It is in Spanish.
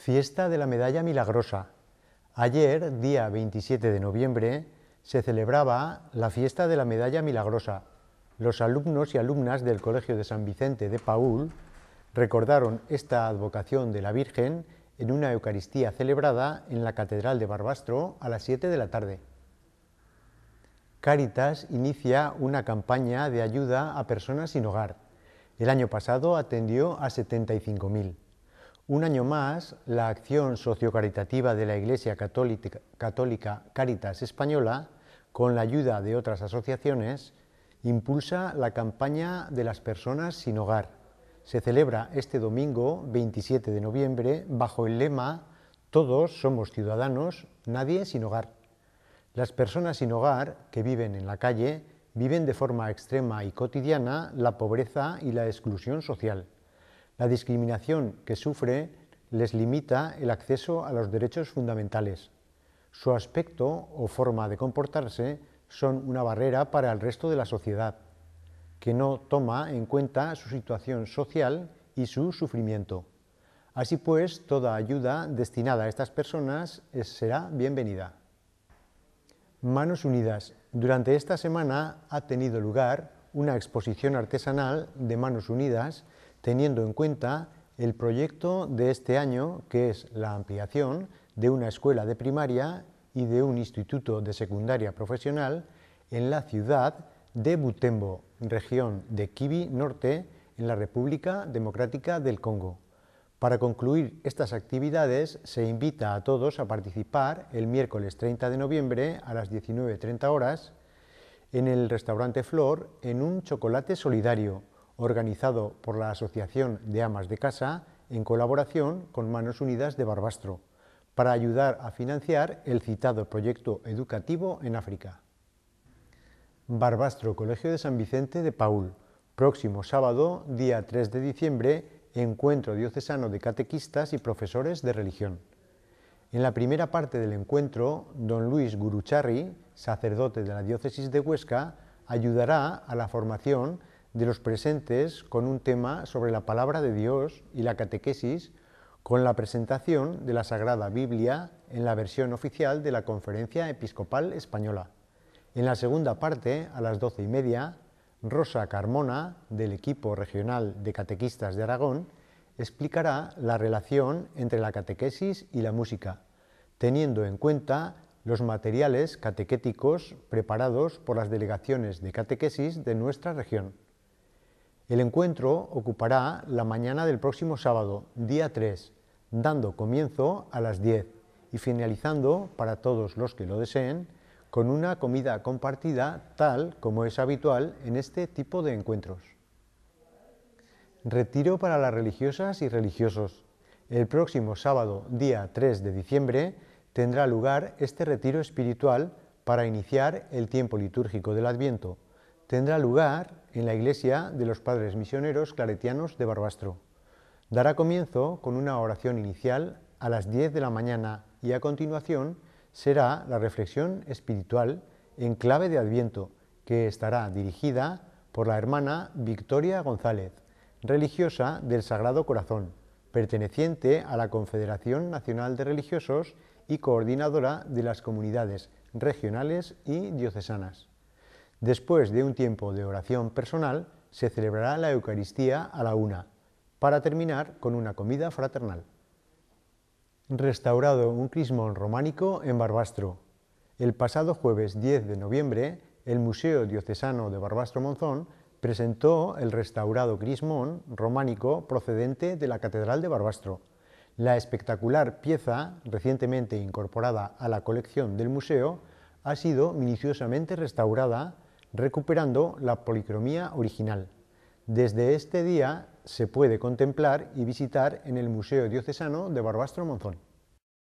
Fiesta de la Medalla Milagrosa. Ayer, día 27 de noviembre, se celebraba la Fiesta de la Medalla Milagrosa. Los alumnos y alumnas del Colegio de San Vicente de Paul recordaron esta advocación de la Virgen en una Eucaristía celebrada en la Catedral de Barbastro a las 7 de la tarde. Caritas inicia una campaña de ayuda a personas sin hogar. El año pasado atendió a 75.000. Un año más, la acción sociocaritativa de la Iglesia Católica, Caritas Española, con la ayuda de otras asociaciones, impulsa la campaña de las personas sin hogar. Se celebra este domingo 27 de noviembre bajo el lema Todos somos ciudadanos, nadie sin hogar. Las personas sin hogar, que viven en la calle, viven de forma extrema y cotidiana la pobreza y la exclusión social la discriminación que sufre les limita el acceso a los derechos fundamentales. Su aspecto o forma de comportarse son una barrera para el resto de la sociedad, que no toma en cuenta su situación social y su sufrimiento. Así pues, toda ayuda destinada a estas personas será bienvenida. Manos Unidas. Durante esta semana ha tenido lugar una exposición artesanal de Manos Unidas teniendo en cuenta el proyecto de este año, que es la ampliación de una escuela de primaria y de un instituto de secundaria profesional en la ciudad de Butembo, región de Kibi Norte, en la República Democrática del Congo. Para concluir estas actividades, se invita a todos a participar el miércoles 30 de noviembre a las 19.30 horas en el restaurante Flor en un chocolate solidario organizado por la Asociación de Amas de Casa en colaboración con Manos Unidas de Barbastro, para ayudar a financiar el citado proyecto educativo en África. Barbastro Colegio de San Vicente de Paul, próximo sábado, día 3 de diciembre, encuentro diocesano de catequistas y profesores de religión. En la primera parte del encuentro, don Luis Gurucharri, sacerdote de la diócesis de Huesca, ayudará a la formación de los presentes con un tema sobre la palabra de Dios y la catequesis con la presentación de la Sagrada Biblia en la versión oficial de la Conferencia Episcopal Española. En la segunda parte, a las doce y media, Rosa Carmona, del equipo regional de catequistas de Aragón, explicará la relación entre la catequesis y la música, teniendo en cuenta los materiales catequéticos preparados por las delegaciones de catequesis de nuestra región. El encuentro ocupará la mañana del próximo sábado, día 3, dando comienzo a las 10 y finalizando, para todos los que lo deseen, con una comida compartida tal como es habitual en este tipo de encuentros. Retiro para las religiosas y religiosos. El próximo sábado, día 3 de diciembre, tendrá lugar este retiro espiritual para iniciar el tiempo litúrgico del Adviento. Tendrá lugar en la iglesia de los padres misioneros claretianos de Barbastro. Dará comienzo con una oración inicial a las 10 de la mañana y a continuación será la reflexión espiritual en clave de Adviento, que estará dirigida por la hermana Victoria González, religiosa del Sagrado Corazón, perteneciente a la Confederación Nacional de Religiosos y coordinadora de las comunidades regionales y diocesanas. Después de un tiempo de oración personal, se celebrará la Eucaristía a la una, para terminar con una comida fraternal. Restaurado un crismón románico en Barbastro. El pasado jueves 10 de noviembre, el Museo Diocesano de Barbastro Monzón presentó el restaurado crismón románico procedente de la Catedral de Barbastro. La espectacular pieza, recientemente incorporada a la colección del museo, ha sido minuciosamente restaurada recuperando la policromía original. Desde este día se puede contemplar y visitar en el Museo Diocesano de Barbastro Monzón.